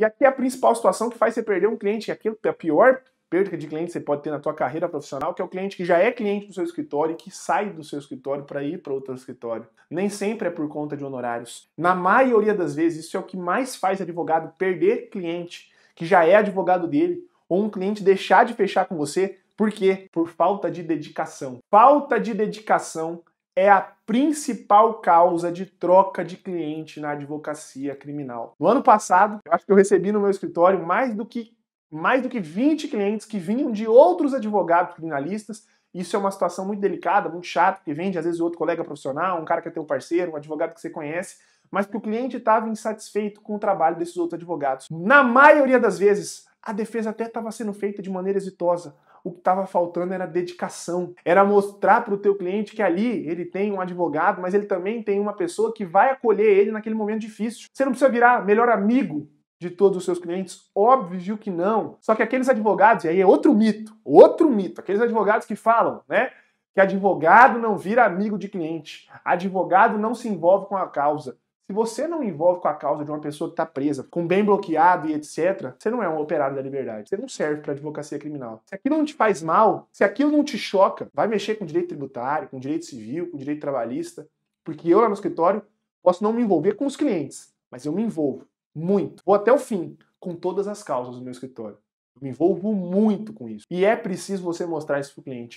E aqui é a principal situação que faz você perder um cliente, que aquilo é a pior perda de cliente que você pode ter na tua carreira profissional, que é o cliente que já é cliente do seu escritório e que sai do seu escritório para ir para outro escritório. Nem sempre é por conta de honorários. Na maioria das vezes, isso é o que mais faz advogado perder cliente que já é advogado dele, ou um cliente deixar de fechar com você, por quê? Por falta de dedicação. Falta de dedicação é a principal causa de troca de cliente na advocacia criminal. No ano passado, eu acho que eu recebi no meu escritório mais do que mais do que 20 clientes que vinham de outros advogados criminalistas. Isso é uma situação muito delicada, muito chata, porque vende às vezes outro colega profissional, um cara que é teu parceiro, um advogado que você conhece, mas que o cliente estava insatisfeito com o trabalho desses outros advogados. Na maioria das vezes, a defesa até estava sendo feita de maneira exitosa. O que estava faltando era dedicação. Era mostrar para o teu cliente que ali ele tem um advogado, mas ele também tem uma pessoa que vai acolher ele naquele momento difícil. Você não precisa virar melhor amigo de todos os seus clientes? Óbvio que não. Só que aqueles advogados, e aí é outro mito, outro mito, aqueles advogados que falam, né? Que advogado não vira amigo de cliente, advogado não se envolve com a causa. Se você não envolve com a causa de uma pessoa que está presa, com bem bloqueado e etc., você não é um operário da liberdade. Você não serve para advocacia criminal. Se aquilo não te faz mal, se aquilo não te choca, vai mexer com direito tributário, com direito civil, com direito trabalhista, porque eu lá no escritório posso não me envolver com os clientes, mas eu me envolvo muito. Vou até o fim com todas as causas do meu escritório. Eu me envolvo muito com isso. E é preciso você mostrar isso para o cliente.